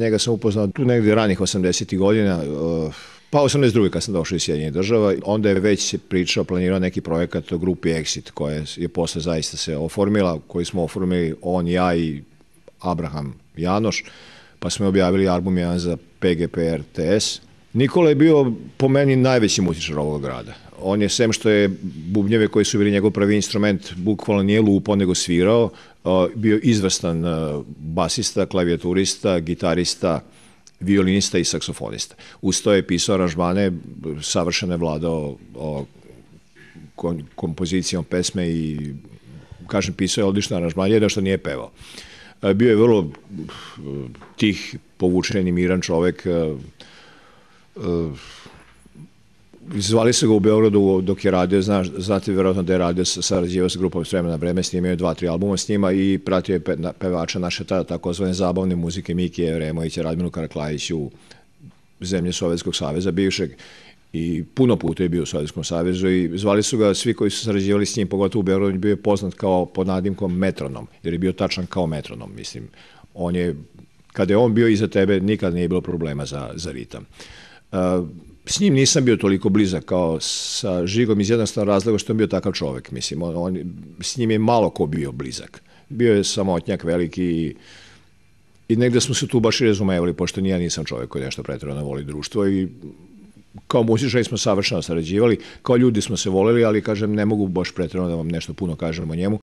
Njega sam upoznao tu negde ranih 80. godina, e, pa 82. kad sam došao iz Sjedinje država, onda je već pričao, planirao neki projekat o grupi Exit, koja je posle zaista se oformila, koji smo oformili on, ja i Abraham Janoš, pa smo objavili album jedan za PGPRTS. Nikola je bio po meni najveći muzičar ovog grada. On je, sem što je bubnjeve koji su bili njegov pravi instrument, bukvalno nije lupo, nego svirao, bio izvrstan e, basista, klavijaturista, gitarista, violinista i saksofonista. Uz to je pisao aranžmane, savršeno je vladao o, kompozicijom pesme i, kažem, pisao je odlično aranžmanje, jedno što nije pevao. E, bio je vrlo tih, povučen i miran čovek, e, zvali su ga u Beogradu dok je radio, znaš, znate vjerojatno da je radio sa sarađivao sa grupom s vremena vreme, snimio je dva, tri albuma s njima i pratio je pe, na, pevača naše tada takozvane zabavne muzike Mikije Removića, Radminu Karaklajiću u zemlje Sovjetskog saveza bivšeg i puno puta je bio u Sovjetskom savezu i zvali su ga svi koji su sarađivali s njim, pogotovo u Beogradu, bio je poznat kao pod nadimkom metronom, jer je bio tačan kao metronom, mislim. On je, kada je on bio iza tebe, nikad nije bilo problema za, za ritam. Uh, S njim nisam bio toliko blizak kao sa Žigom iz jednostavnog razloga što je bio takav čovek. Mislim, on, on, s njim je malo ko bio blizak. Bio je samotnjak veliki i, i negde smo se tu baš i razumevali, pošto ja nisam čovek koji nešto pretredno voli društvo i kao muzičari smo savršeno sarađivali, kao ljudi smo se voleli, ali kažem, ne mogu baš pretredno da vam nešto puno kažem o njemu.